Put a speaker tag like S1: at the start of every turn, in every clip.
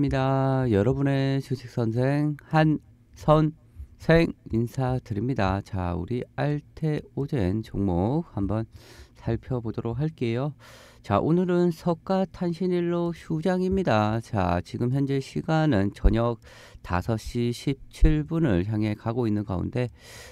S1: 반갑습니다. 여러분의 주식 선생 한선생 인사드립니다. 자, 우리 알테오젠 종목 한번 살펴보도록 할게요. 자, 오늘은 석가탄신일로 휴장입니다. 자, 지금 현재 시간은 저녁 5시 17분을 향해 가고 있는 가운데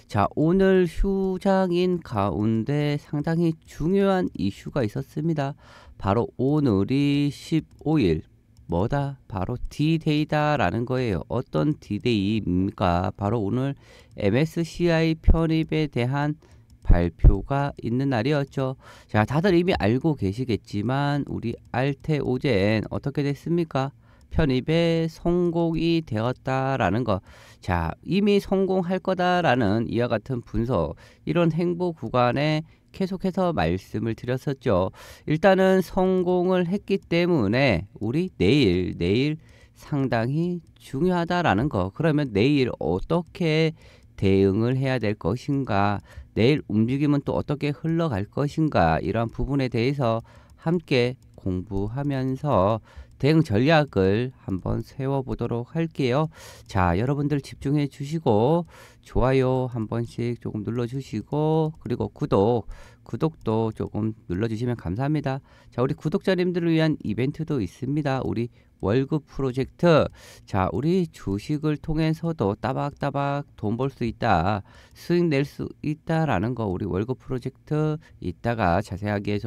S1: 자, 오늘 휴장인 가운데 상당히 중요한 이슈가 있었습니다. 바로 오늘이 15일 뭐다? 바로 D-Day다라는 거예요. 어떤 D-Day입니까? 바로 오늘 MSCI 편입에 대한 발표가 있는 날이었죠. 자, 다들 이미 알고 계시겠지만 우리 알테오젠 어떻게 됐습니까? 편입에 성공이 되었다라는 것. 자, 이미 성공할 거다라는 이와 같은 분석. 이런 행보 구간에 계속해서 말씀을 드렸었죠. 일단은 성공을 했기 때문에 우리 내일, 내일 상당히 중요하다라는 거. 그러면 내일 어떻게 대응을 해야 될 것인가, 내일 움직임은 또 어떻게 흘러갈 것인가, 이러한 부분에 대해서 함께 공부하면서 대응 전략을 한번 세워보도록 할게요. 자, 여러분들 집중해 주시고 좋아요 한 번씩 조금 눌러 주시고 그리고 구독 구독도 조금 눌러 주시면 감사합니다. 자, 우리 구독자님들을 위한 이벤트도 있습니다. 우리 월급 프로젝트. 자, 우리 주식을 통해서도 따박따박 돈 벌 수 있다. 수익 낼 수 있다라는 거 우리 월급 프로젝트 이따가 자세하게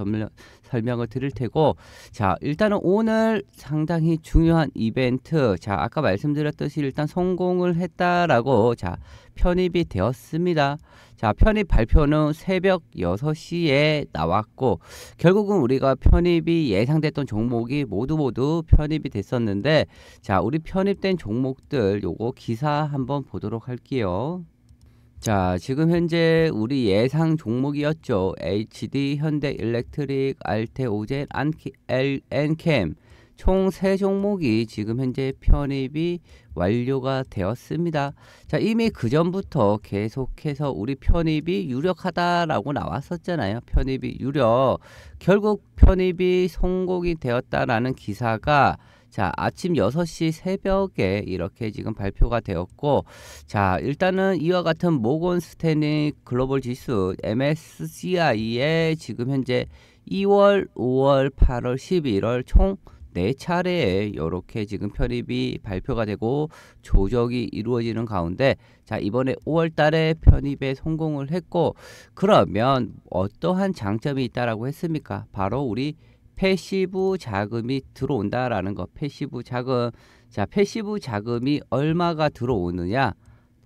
S1: 설명을 드릴 테고. 자, 일단은 오늘 상당히 중요한 이벤트. 자, 아까 말씀드렸듯이 일단 성공을 했다라고 자, 편입이 되었습니다. 자, 편입 발표는 새벽 6시에 나왔고 결국은 우리가 편입이 예상됐던 종목이 모두 모두 편입이 됐 됐었는데 자 우리 편입된 종목들 요거 기사 한번 보도록 할게요. 자 지금 현재 우리 예상 종목이었죠. HD, 현대 일렉트릭, 알테오젠, 엔캠 총 3종목이 지금 현재 편입이 완료가 되었습니다. 자 이미 그 전부터 계속해서 우리 편입이 유력하다라고 나왔었잖아요. 편입이 유력. 결국 편입이 성공이 되었다라는 기사가 자, 아침 6시 새벽에 이렇게 지금 발표가 되었고 자, 일단은 이와 같은 모건 스탠리 글로벌 지수 MSCI의 지금 현재 2월, 5월, 8월, 11월 총 네 차례에 이렇게 지금 편입이 발표가 되고 조적이 이루어지는 가운데 자 이번에 5월달에 편입에 성공을 했고 그러면 어떠한 장점이 있다라고 했습니까? 바로 우리 패시브 자금이 들어온다라는 거. 패시브 자금. 자, 패시브 자금이 얼마가 들어오느냐?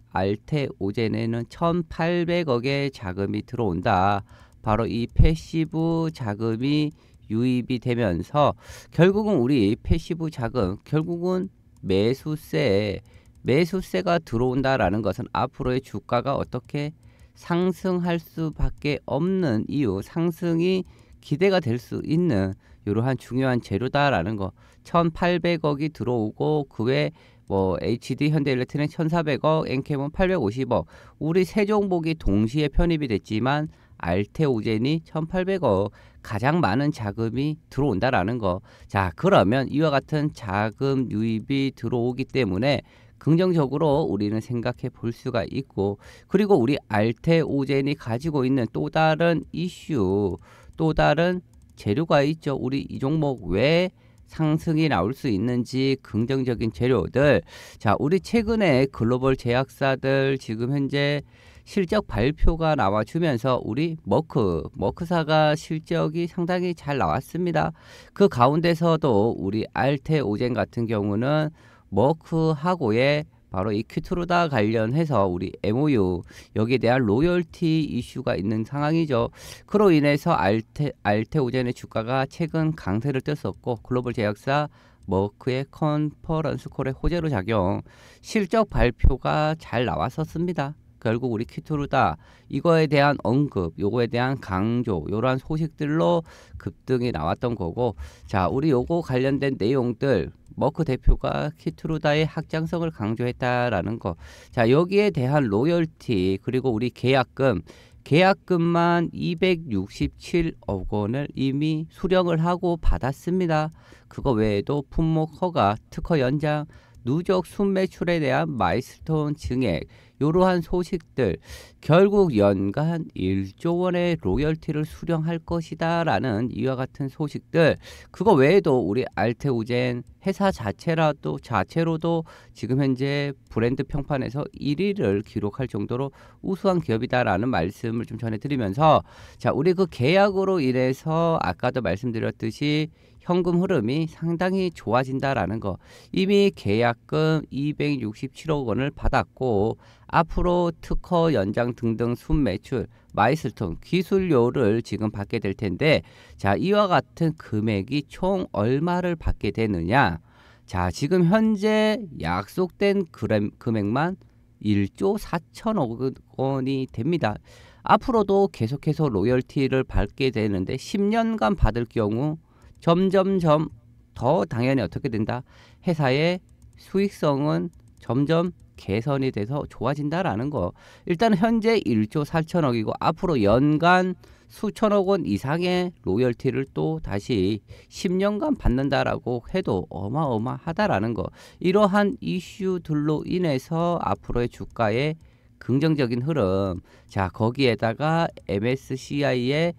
S1: 알테 오젠에는 1,800억의 자금이 들어온다. 바로 이 패시브 자금이 유입이 되면서 결국은 우리 패시브 자금 결국은 매수세 매수세가 들어온다라는 것은 앞으로의 주가가 어떻게 상승할 수밖에 없는 이유 상승이 기대가 될 수 있는 이러한 중요한 재료다라는 거. 1,800억이 들어오고 그 외뭐 HD 현대일렉트는 1,400억, 엔캠은 850억. 우리 세종복이 동시에 편입이 됐지만 알테오젠이 1,800억 가장 많은 자금이 들어온다라는 거. 자, 그러면 이와 같은 자금 유입이 들어오기 때문에 긍정적으로 우리는 생각해 볼 수가 있고 그리고 우리 알테오젠이 가지고 있는 또 다른 이슈 또 다른 재료가 있죠. 우리 이 종목 왜 상승이 나올 수 있는지 긍정적인 재료들 자 우리 최근에 글로벌 제약사들 지금 현재 실적 발표가 나와주면서 우리 머크 머크사가 실적이 상당히 잘 나왔습니다 그 가운데서도 우리 알테오젠 같은 경우는 머크하고의 바로 이 큐트루다 관련해서 우리 MOU 여기에 대한 로열티 이슈가 있는 상황이죠. 그로 인해서 알테 알테오젠의 주가가 최근 강세를 떴었고 글로벌 제약사 머크의 컨퍼런스 콜의 호재로 작용 실적 발표가 잘 나왔었습니다. 결국 우리 키토르다 이거에 대한 언급, 요거에 대한 강조, 요러한 소식들로 급등이 나왔던 거고, 자, 우리 요거 관련된 내용들 머크 뭐 그 대표가 키트루다의 확장성을 강조했다라는 거. 자, 여기에 대한 로열티 그리고 우리 계약금 계약금만 267억 원을 이미 수령을 하고 받았습니다. 그거 외에도 품목 허가, 특허 연장, 누적 순매출에 대한 마이스톤 증액 이러한 소식들 결국 연간 1조 원의 로열티를 수령할 것이다 라는 이와 같은 소식들 그거 외에도 우리 알테우젠 회사 자체라도 자체로도 지금 현재 브랜드 평판에서 1위를 기록할 정도로 우수한 기업이다라는 말씀을 좀 전해드리면서 자 우리 그 계약으로 인해서 아까도 말씀드렸듯이 현금 흐름이 상당히 좋아진다라는 거 이미 계약금 267억 원을 받았고 앞으로 특허 연장 등등 순매출 마이스톤 기술료를 지금 받게 될 텐데 자 이와 같은 금액이 총 얼마를 받게 되느냐 자 지금 현재 약속된 그램, 금액만 1조 4천억 원이 됩니다. 앞으로도 계속해서 로열티를 받게 되는데 10년간 받을 경우 점점점 더 당연히 어떻게 된다? 회사의 수익성은 점점 개선이 돼서 좋아진다라는 거. 일단 현재 1조 4천억이고 앞으로 연간 수천억 원 이상의 로열티를 또 다시 10년간 받는다라고 해도 어마어마하다라는 거. 이러한 이슈들로 인해서 앞으로의 주가의 긍정적인 흐름. 자, 거기에다가 MSCI의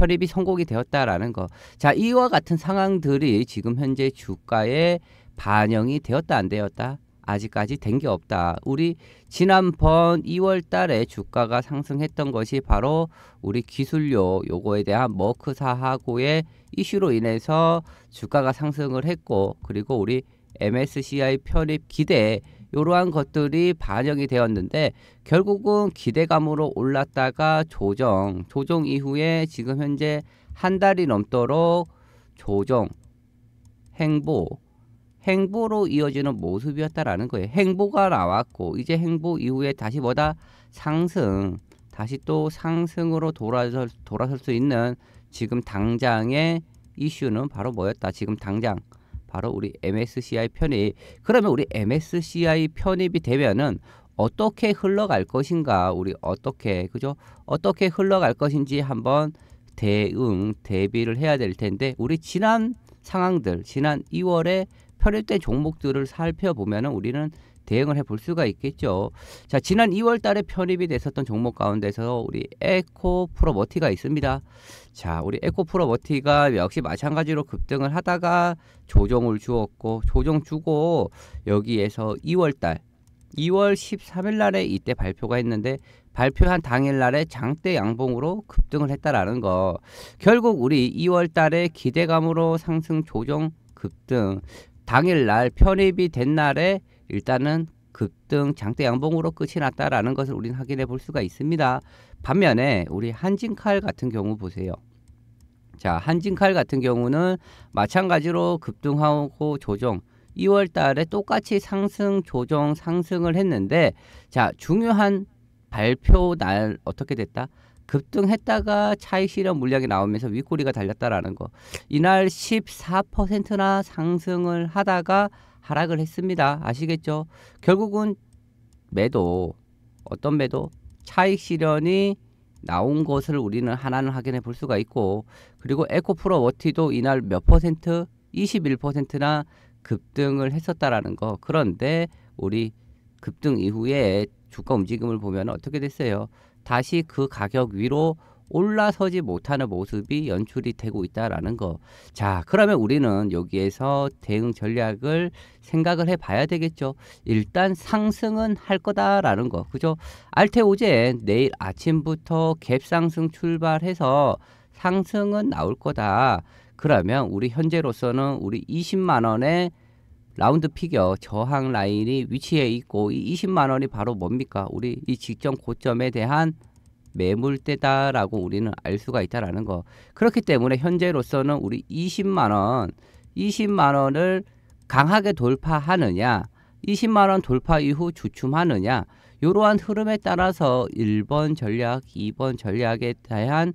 S1: 편입이 성공이 되었다라는 거. 자, 이와 같은 상황들이 지금 현재 주가에 반영이 되었다 안 되었다? 아직까지 된 게 없다. 우리 지난번 2월 달에 주가가 상승했던 것이 바로 우리 기술료 요거에 대한 머크사하고의 이슈로 인해서 주가가 상승을 했고 그리고 우리 MSCI 편입 기대 이러한 것들이 반영이 되었는데 결국은 기대감으로 올랐다가 조정, 조정 이후에 지금 현재 한 달이 넘도록 조정, 행보, 행보로 이어지는 모습이었다라는 거예요. 행보가 나왔고 이제 행보 이후에 다시 뭐다 상승, 다시 또 상승으로 돌아설, 돌아설 수 있는 지금 당장의 이슈는 바로 뭐였다. 지금 당장 바로 우리 MSCI 편입. 그러면 우리 MSCI 편입이 되면은 어떻게 흘러갈 것인가, 우리 어떻게 그죠? 어떻게 흘러갈 것인지 한번 대응 대비를 해야 될 텐데 우리 지난 상황들 지난 2월에 편입된 종목들을 살펴보면은 우리는 대응을 해볼 수가 있겠죠. 자, 지난 2월 달에 편입이 됐었던 종목 가운데서 우리 에코 프로버티가 있습니다. 자, 우리 에코 프로버티가 역시 마찬가지로 급등을 하다가 조정을 주었고, 조정 주고, 여기에서 2월 달, 2월 13일 날에 이때 발표가 했는데, 발표한 당일 날에 장대 양봉으로 급등을 했다라는 거. 결국 우리 2월 달에 기대감으로 상승 조정 급등 당일날 편입이 된 날에 일단은 급등 장대 양봉으로 끝이 났다라는 것을 우리는 확인해 볼 수가 있습니다. 반면에 우리 한진칼 같은 경우 보세요. 자 한진칼 같은 경우는 마찬가지로 급등하고 조정 2월 달에 똑같이 상승 조정 상승을 했는데 자 중요한 발표 날 어떻게 됐다? 급등했다가 차익 실현 물량이 나오면서 윗꼬리가 달렸다라는 거. 이날 14%나 상승을 하다가 하락을 했습니다. 아시겠죠? 결국은 매도 어떤 매도 차익 실현이 나온 것을 우리는 하나는 확인해 볼 수가 있고 그리고 에코프로 워티도 이날 몇 퍼센트 21%나 급등을 했었다라는 거 그런데 우리 급등 이후에 주가 움직임을 보면 어떻게 됐어요 다시 그 가격 위로 올라서지 못하는 모습이 연출이 되고 있다라는 거. 자, 그러면 우리는 여기에서 대응 전략을 생각을 해 봐야 되겠죠. 일단 상승은 할 거다라는 거. 그죠? 알테오제 내일 아침부터 갭 상승 출발해서 상승은 나올 거다. 그러면 우리 현재로서는 우리 20만 원에 라운드 피겨 저항 라인이 위치해 있고 이 20만 원이 바로 뭡니까? 우리 이 직전 고점에 대한 매물대다라고 우리는 알 수가 있다라는 거. 그렇기 때문에 현재로서는 우리 20만 원, 20만 원을 강하게 돌파하느냐, 20만 원 돌파 이후 주춤하느냐, 이러한 흐름에 따라서 1번 전략, 2번 전략에 대한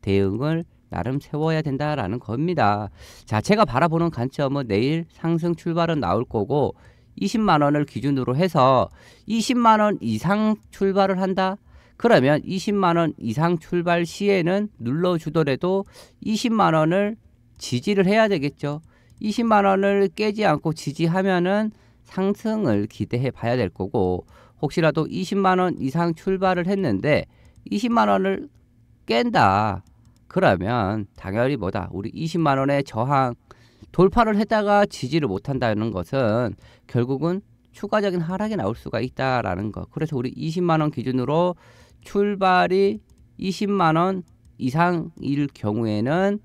S1: 대응을 나름 세워야 된다라는 겁니다. 자, 제가 바라보는 관점은 내일 상승 출발은 나올 거고 20만 원을 기준으로 해서 20만 원 이상 출발을 한다. 그러면 20만 원 이상 출발 시에는 눌러 주더라도 20만 원을 지지를 해야 되겠죠. 20만 원을 깨지 않고 지지하면은 상승을 기대해 봐야 될 거고 혹시라도 20만 원 이상 출발을 했는데 20만 원을 깬다. 그러면 당연히 뭐다 우리 20만 원의 저항 돌파를 했다가 지지를 못한다는 것은 결국은 추가적인 하락이 나올 수가 있다라는 거. 그래서 우리 20만 원 기준으로 출발이 20만 원 이상일 경우에는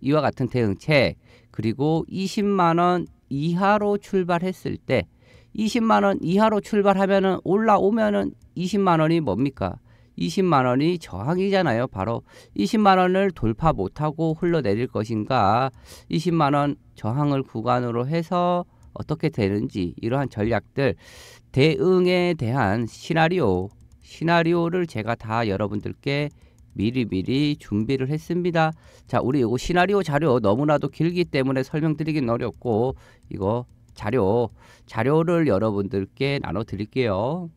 S1: 이와 같은 대응책 그리고 20만 원 이하로 출발했을 때 20만 원 이하로 출발하면은 올라오면은 20만 원이 뭡니까? 20만 원이 저항이잖아요. 바로 20만 원을 돌파 못하고 흘러내릴 것인가 20만 원 저항을 구간으로 해서 어떻게 되는지 이러한 전략들 대응에 대한 시나리오 시나리오를 제가 다 여러분들께 미리미리 준비를 했습니다. 자, 우리 이거 시나리오 자료 너무나도 길기 때문에 설명드리긴 어렵고 이거 자료 자료를 여러분들께 나눠 드릴게요.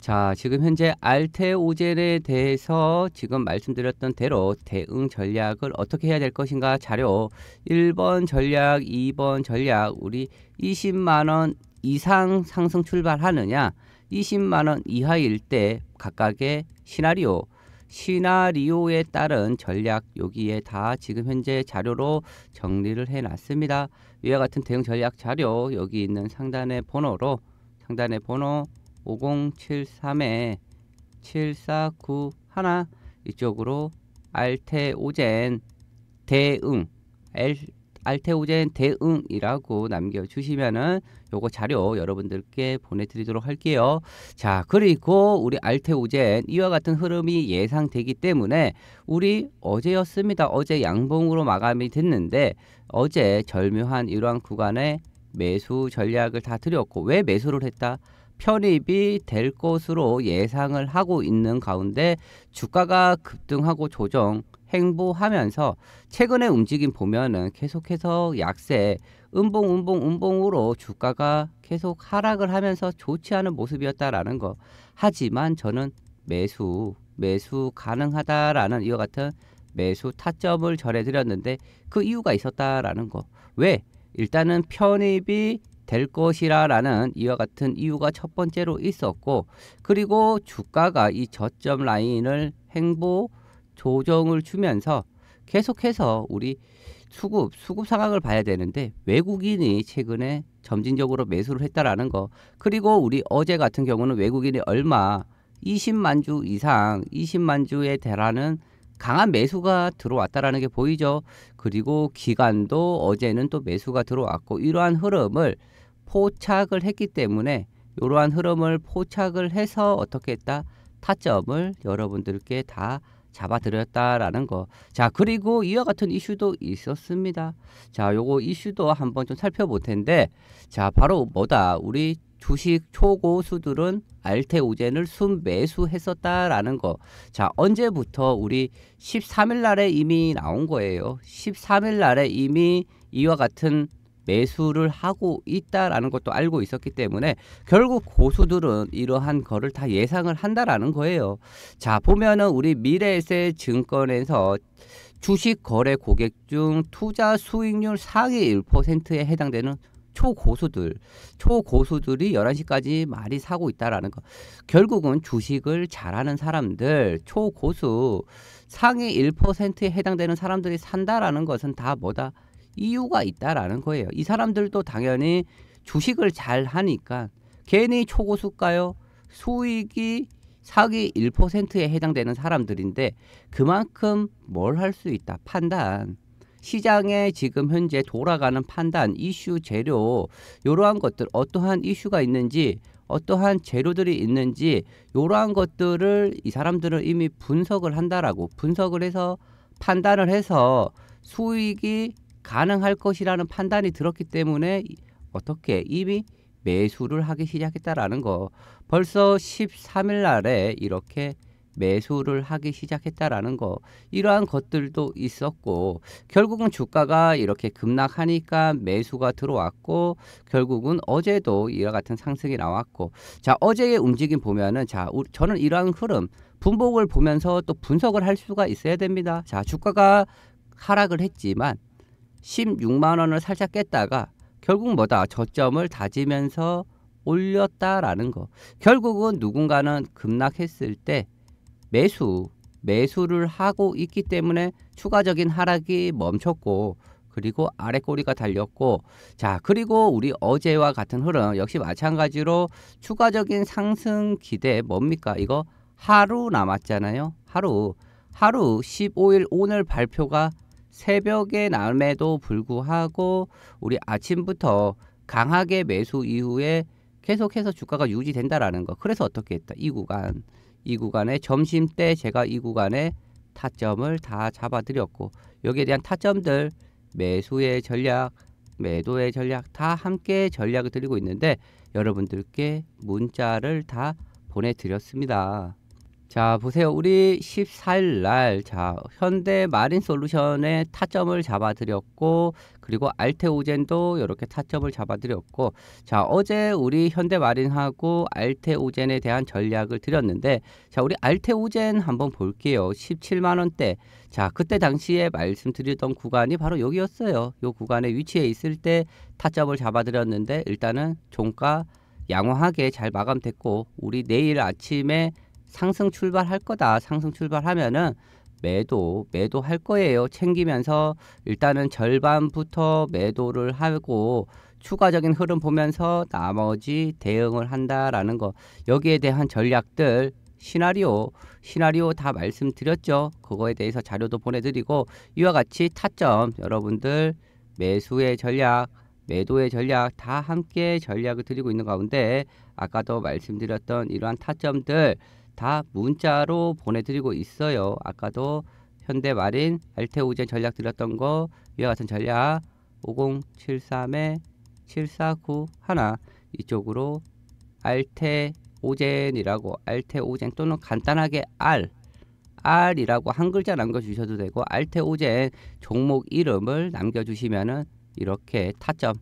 S1: 자, 지금 현재 알테오젠에 대해서 지금 말씀드렸던 대로 대응 전략을 어떻게 해야 될 것인가 자료 1번 전략, 2번 전략 우리 20만 원 이상 상승 출발하느냐 20만 원 이하일 때 각각의 시나리오 시나리오에 따른 전략 여기에 다 지금 현재 자료로 정리를 해놨습니다. 위와 같은 대응 전략 자료 여기 있는 상단의 번호로 상단의 번호 5073에 7491 이쪽으로 알테오젠 대응 알, 알테오젠 대응이라고 남겨주시면은 요거 자료 여러분들께 보내드리도록 할게요. 자 그리고 우리 알테오젠 이와 같은 흐름이 예상되기 때문에 우리 어제였습니다. 어제 양봉으로 마감이 됐는데 어제 절묘한 이러한 구간에 매수 전략을 다 드렸고 왜 매수를 했다? 편입이 될 것으로 예상을 하고 있는 가운데 주가가 급등하고 조정 행보하면서 최근의 움직임 보면은 계속해서 약세 음봉 음봉 음봉으로 주가가 계속 하락을 하면서 좋지 않은 모습이었다라는 거 하지만 저는 매수 매수 가능하다라는 이와 같은 매수 타점을 전해드렸는데 그 이유가 있었다라는 거 왜? 일단은 편입이 될 것이라라는 이와 같은 이유가 첫 번째로 있었고 그리고 주가가 이 저점 라인을 행보 조정을 주면서 계속해서 우리 수급 수급 상황을 봐야 되는데 외국인이 최근에 점진적으로 매수를 했다라는 거 그리고 우리 어제 같은 경우는 외국인이 얼마 20만 주 이상 20만 주에 대라는 강한 매수가 들어왔다라는 게 보이죠. 그리고 기간도 어제는 또 매수가 들어왔고 이러한 흐름을 포착을 했기 때문에 이러한 흐름을 포착을 해서 어떻게 했다? 타점을 여러분들께 다 잡아드렸다라는 거. 자 그리고 이와 같은 이슈도 있었습니다. 자 요거 이슈도 한번 좀 살펴볼 텐데 자 바로 뭐다 우리 주식 초고수들은 알테오젠을 순매수했었다라는 거. 자 언제부터 우리 13일 날에 이미 나온 거예요. 13일 날에 이미 이와 같은 매수를 하고 있다라는 것도 알고 있었기 때문에 결국 고수들은 이러한 거를 다 예상을 한다라는 거예요. 자 보면은 우리 미래세 증권에서 주식 거래 고객 중 투자 수익률 상위 1%에 해당되는 초고수들, 초고수들이 11시까지 많이 사고 있다라는 거. 결국은 주식을 잘하는 사람들, 초고수, 상위 1%에 해당되는 사람들이 산다라는 것은 다 뭐다? 이유가 있다라는 거예요. 이 사람들도 당연히 주식을 잘 하니까 괜히 초고수가요. 수익이 사기 1%에 해당되는 사람들인데 그만큼 뭘 할 수 있다. 판단. 시장에 지금 현재 돌아가는 판단, 이슈, 재료 이러한 것들 어떠한 이슈가 있는지 어떠한 재료들이 있는지 이러한 것들을 이 사람들은 이미 분석을 한다라고 분석을 해서 판단을 해서 수익이 가능할 것이라는 판단이 들었기 때문에 어떻게 이미 매수를 하기 시작했다라는 거 벌써 13일 날에 이렇게 매수를 하기 시작했다라는 거 이러한 것들도 있었고 결국은 주가가 이렇게 급락하니까 매수가 들어왔고 결국은 어제도 이와 같은 상승이 나왔고 자 어제의 움직임 보면은 자 저는 이러한 흐름 분복을 보면서 또 분석을 할 수가 있어야 됩니다 자 주가가 하락을 했지만 16만 원을 살짝 깼다가 결국 뭐다 저점을 다지면서 올렸다라는 거. 결국은 누군가는 급락했을 때 매수, 매수를 하고 있기 때문에 추가적인 하락이 멈췄고 그리고 아래 꼬리가 달렸고 자 그리고 우리 어제와 같은 흐름 역시 마찬가지로 추가적인 상승 기대 뭡니까 이거 하루 남았잖아요 하루 하루 15일 오늘 발표가 새벽에 남에도 불구하고 우리 아침부터 강하게 매수 이후에 계속해서 주가가 유지된다라는 거. 그래서 어떻게 했다. 이 구간, 이 구간에 점심 때 제가 이 구간에 타점을 다 잡아드렸고 여기에 대한 타점들 매수의 전략, 매도의 전략 다 함께 전략을 드리고 있는데 여러분들께 문자를 다 보내드렸습니다. 자, 보세요. 우리 14일 날, 자, 현대 마린 솔루션의 타점을 잡아드렸고, 그리고 알테오젠도 이렇게 타점을 잡아드렸고, 자, 어제 우리 현대 마린하고 알테오젠에 대한 전략을 드렸는데, 자, 우리 알테오젠 한번 볼게요. 17만원대. 자, 그때 당시에 말씀드렸던 구간이 바로 여기였어요. 요 구간에 위치해 있을 때 타점을 잡아드렸는데, 일단은 종가 양호하게 잘 마감됐고, 우리 내일 아침에 상승 출발할 거다. 상승 출발하면은 매도 매도할 거예요. 챙기면서 일단은 절반부터 매도를 하고 추가적인 흐름 보면서 나머지 대응을 한다라는 거 여기에 대한 전략들 시나리오 시나리오 다 말씀드렸죠. 그거에 대해서 자료도 보내드리고 이와 같이 타점 여러분들 매수의 전략 매도의 전략 다 함께 전략을 드리고 있는 가운데 아까도 말씀드렸던 이러한 타점들 다 문자로 보내드리고 있어요. 아까도 현대마린 알테오젠 전략 드렸던 거 위와 같은 전략 5073에 7 4 9 하나 이쪽으로 알테오젠이라고 알테오젠 또는 간단하게 알알이라고한 글자 남겨주셔도 되고 알테오젠 종목 이름을 남겨주시면은 이렇게 타점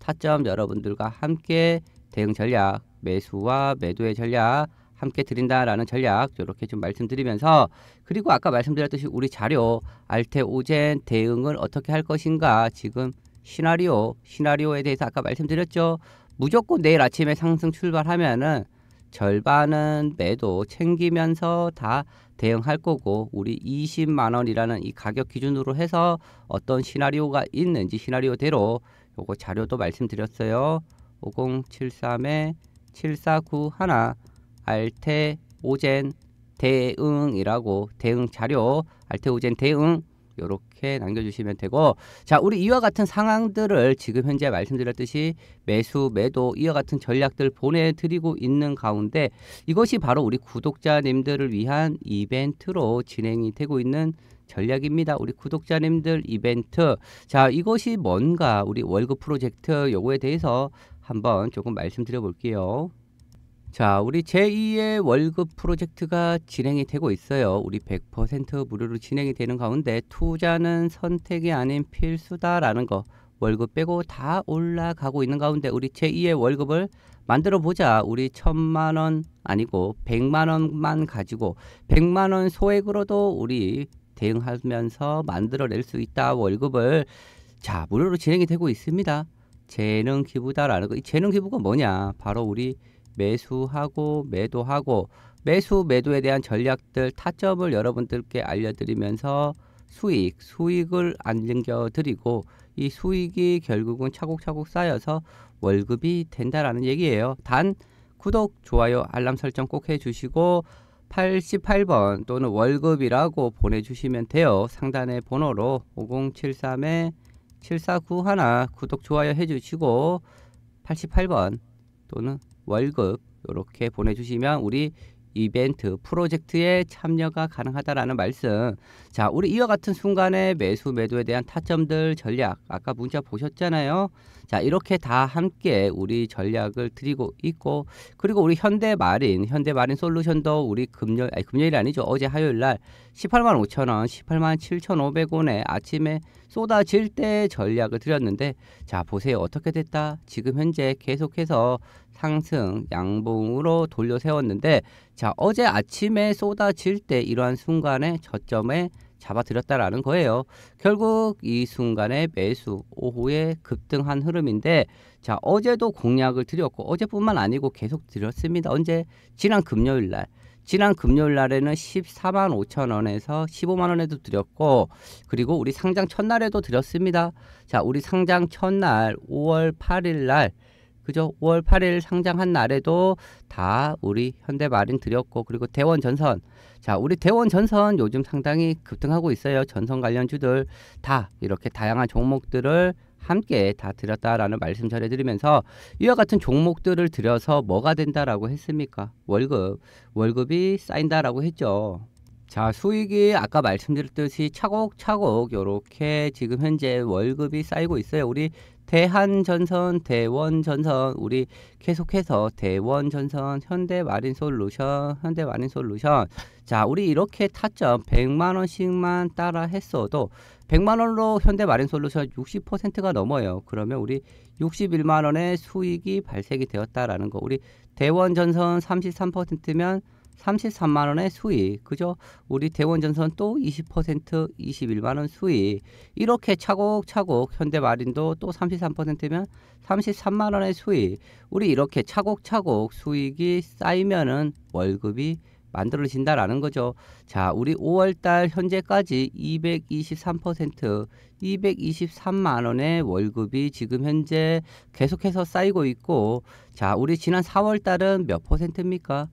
S1: 타점 여러분들과 함께 대응 전략 매수와 매도의 전략 함께 드린다라는 전략 이렇게 좀 말씀드리면서 그리고 아까 말씀드렸듯이 우리 자료 알테오젠 대응을 어떻게 할 것인가 지금 시나리오 시나리오에 대해서 아까 말씀드렸죠 무조건 내일 아침에 상승 출발하면은 절반은 매도 챙기면서 다 대응할 거고 우리 20만 원이라는 이 가격 기준으로 해서 어떤 시나리오가 있는지 시나리오대로 요거 자료도 말씀드렸어요 5 0 7 3 7 4 9 하나 알테오젠 대응이라고 대응 자료 알테오젠 대응 이렇게 남겨주시면 되고 자 우리 이와 같은 상황들을 지금 현재 말씀드렸듯이 매수 매도 이와 같은 전략들 보내드리고 있는 가운데 이것이 바로 우리 구독자님들을 위한 이벤트로 진행이 되고 있는 전략입니다. 우리 구독자님들 이벤트 자 이것이 뭔가 우리 월급 프로젝트 요거에 대해서 한번 조금 말씀드려 볼게요. 자, 우리 제2의 월급 프로젝트가 진행이 되고 있어요. 우리 100% 무료로 진행이 되는 가운데 투자는 선택이 아닌 필수다라는 거 월급 빼고 다 올라가고 있는 가운데 우리 제2의 월급을 만들어 보자. 우리 천만 원 아니고 백만 원만 가지고 백만 원 소액으로도 우리 대응하면서 만들어낼 수 있다 월급을 자 무료로 진행이 되고 있습니다. 재능 기부다라는 거. 이 재능 기부가 뭐냐? 바로 우리 매수하고 매도하고 매수 매도에 대한 전략들 타점을 여러분들께 알려드리면서 수익 수익을 안겨드리고 이 수익이 결국은 차곡차곡 쌓여서 월급이 된다라는 얘기예요. 단 구독 좋아요 알람 설정 꼭 해주시고 88번 또는 월급이라고 보내주시면 돼요. 상단의 번호로 5073-7491에 구독 좋아요 해주시고 88번 또는 월급 이렇게 보내주시면 우리 이벤트 프로젝트에 참여가 가능하다라는 말씀. 자, 우리 이와 같은 순간에 매수 매도에 대한 타점들 전략 아까 문자 보셨잖아요. 자, 이렇게 다 함께 우리 전략을 드리고 있고 그리고 우리 현대마린 현대마린 솔루션도 우리 금요일 아니 금요일 아니죠. 어제 화요일 날 18만 5천 원, 18만 7,500원에 아침에 쏟아질 때 전략을 드렸는데 자, 보세요. 어떻게 됐다? 지금 현재 계속해서 상승 양봉으로 돌려 세웠는데 자 어제 아침에 쏟아질 때 이러한 순간에 저점에 잡아들였다라는 거예요. 결국 이 순간에 매수 오후에 급등한 흐름인데 자 어제도 공략을 드렸고 어제뿐만 아니고 계속 드렸습니다. 언제 지난 금요일 날 지난 금요일 날에는 14만 5천 원에서 15만 원에도 드렸고 그리고 우리 상장 첫날에도 드렸습니다. 자 우리 상장 첫날 5월 8일 날 그죠? 5월 8일 상장한 날에도 다 우리 현대마린 드렸고 그리고 대원 전선 자 우리 대원 전선 요즘 상당히 급등하고 있어요. 전선 관련주들 다 이렇게 다양한 종목들을 함께 다 드렸다라는 말씀 전해드리면서 이와 같은 종목들을 드려서 뭐가 된다라고 했습니까? 월급, 월급이 쌓인다라고 했죠. 자 수익이 아까 말씀드렸듯이 차곡차곡 이렇게 지금 현재 월급이 쌓이고 있어요. 우리 대한전선, 대원전선 우리 계속해서 대원전선, 현대마린솔루션, 현대마린솔루션 자 우리 이렇게 타점 100만원씩만 따라 했어도 100만원으로 현대마린솔루션 60%가 넘어요. 그러면 우리 61만원의 수익이 발생이 되었다라는 거 우리 대원전선 33%면 삼십삼만 원의 수익, 그죠? 우리 대원전선 또 이십 퍼센트 이십일만원 수익. 이렇게 차곡차곡 현대마린도 또 삼십삼 퍼센트면삼십삼만 원의 수익. 우리 이렇게 차곡차곡 수익이 쌓이면은 월급이 만들어진다라는 거죠. 자, 우리 5월달 현재까지 223%, 223만 원의 월급이 지금 현재 계속해서 쌓이고 있고, 자, 우리 지난 4월달은 몇 퍼센트입니까?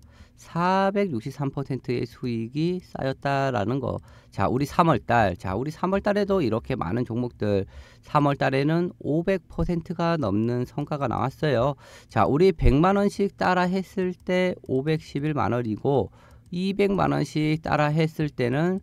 S1: 463%의 수익이 쌓였다라는 거. 자, 우리 3월 달. 자, 우리 3월 달에도 이렇게 많은 종목들 3월 달에는 500%가 넘는 성과가 나왔어요. 자, 우리 100만 원씩 따라 했을 때 511만 원이고 200만 원씩 따라 했을 때는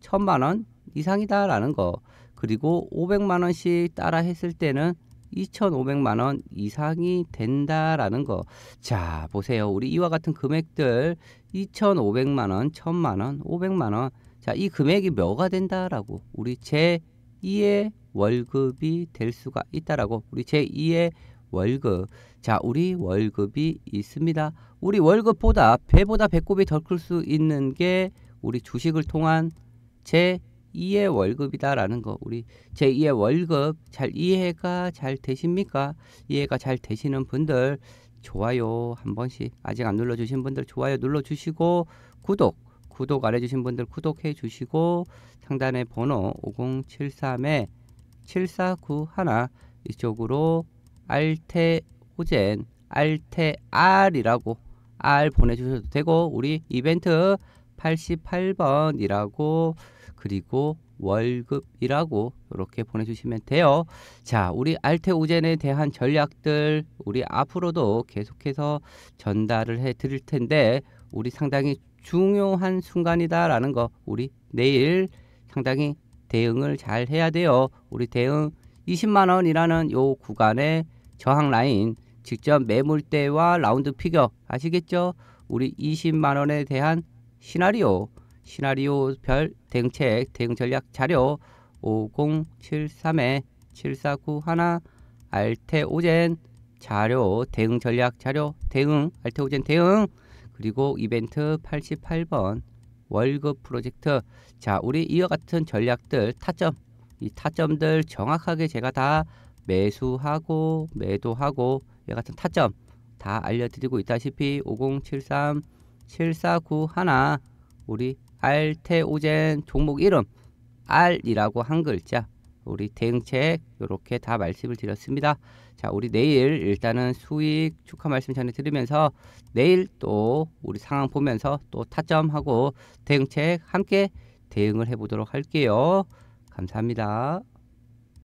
S1: 1000만 원 이상이다라는 거. 그리고 500만 원씩 따라 했을 때는 2,500만 원 이상이 된다라는 거. 자, 보세요. 우리 이와 같은 금액들 2,500만 원, 1,000만 원, 500만 원. 자, 이 금액이 뭐가 된다라고 우리 제2의 월급이 될 수가 있다라고 우리 제2의 월급. 자, 우리 월급이 있습니다. 우리 월급보다 배보다 배꼽이 더 클 수 있는 게 우리 주식을 통한 제 2의 월급이다라는 거 우리 제2의 월급 잘 이해가 잘 되십니까? 이해가 잘 되시는 분들 좋아요 한 번씩 아직 안 눌러주신 분들 좋아요 눌러주시고 구독 구독 안 해주신 분들 구독해 주시고 상단에 번호 5073에 7491 이쪽으로 알테 호젠 알테 알이라고알 보내주셔도 되고 우리 이벤트 88번이라고 그리고 월급이라고 이렇게 보내주시면 돼요. 자, 우리 알테오젠에 대한 전략들 우리 앞으로도 계속해서 전달을 해 드릴 텐데 우리 상당히 중요한 순간이다라는 거 우리 내일 상당히 대응을 잘 해야 돼요. 우리 대응 20만 원이라는 요 구간의 저항 라인 직접 매물대와 라운드 피겨 아시겠죠? 우리 20만 원에 대한 시나리오, 시나리오별 대응책, 대응전략 자료 5073에 7491 알테오젠 자료, 대응전략 자료, 대응, 알테오젠 대응 그리고 이벤트 88번 월급 프로젝트 자 우리 이와 같은 전략들 타점 이 타점들 정확하게 제가 다 매수하고 매도하고 이와 같은 타점 다 알려드리고 있다시피 5073 7491 우리 알테오젠 종목 이름 알이라고한 글자 우리 대응책 이렇게 다 말씀을 드렸습니다. 자 우리 내일 일단은 수익 축하 말씀 전해드리면서 내일 또 우리 상황 보면서 또 타점하고 대응책 함께 대응을 해보도록 할게요. 감사합니다.